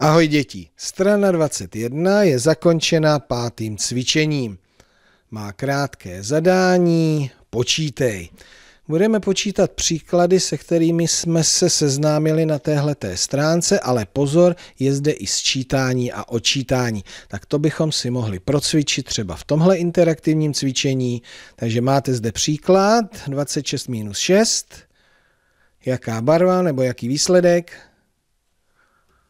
Ahoj děti, strana 21 je zakončena pátým cvičením. Má krátké zadání, počítej. Budeme počítat příklady, se kterými jsme se seznámili na téhleté stránce, ale pozor, je zde i sčítání a očítání. Tak to bychom si mohli procvičit třeba v tomhle interaktivním cvičení. Takže máte zde příklad 26 minus 6. Jaká barva nebo jaký výsledek?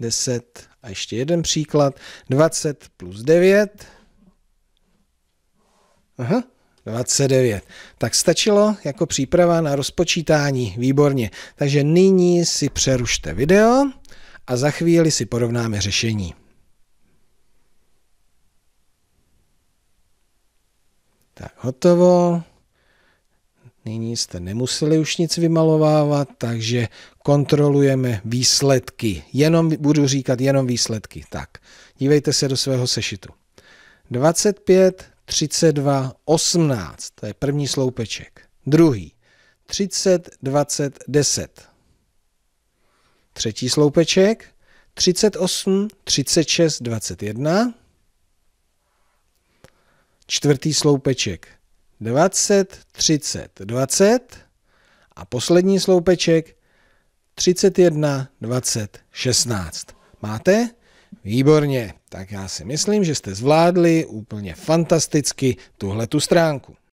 10 a ještě jeden příklad, 20 plus 9, aha, 29. Tak stačilo jako příprava na rozpočítání, výborně. Takže nyní si přerušte video a za chvíli si porovnáme řešení. Tak, hotovo. Nyní jste nemuseli už nic vymalovávat, takže kontrolujeme výsledky. Jenom, budu říkat jenom výsledky. Tak, dívejte se do svého sešitu. 25, 32, 18, to je první sloupeček. Druhý, 30, 20, 10. Třetí sloupeček, 38, 36, 21. Čtvrtý sloupeček, 20, 30, 20 a poslední sloupeček 31, 20, 16. Máte? Výborně. Tak já si myslím, že jste zvládli úplně fantasticky tuhle tu stránku.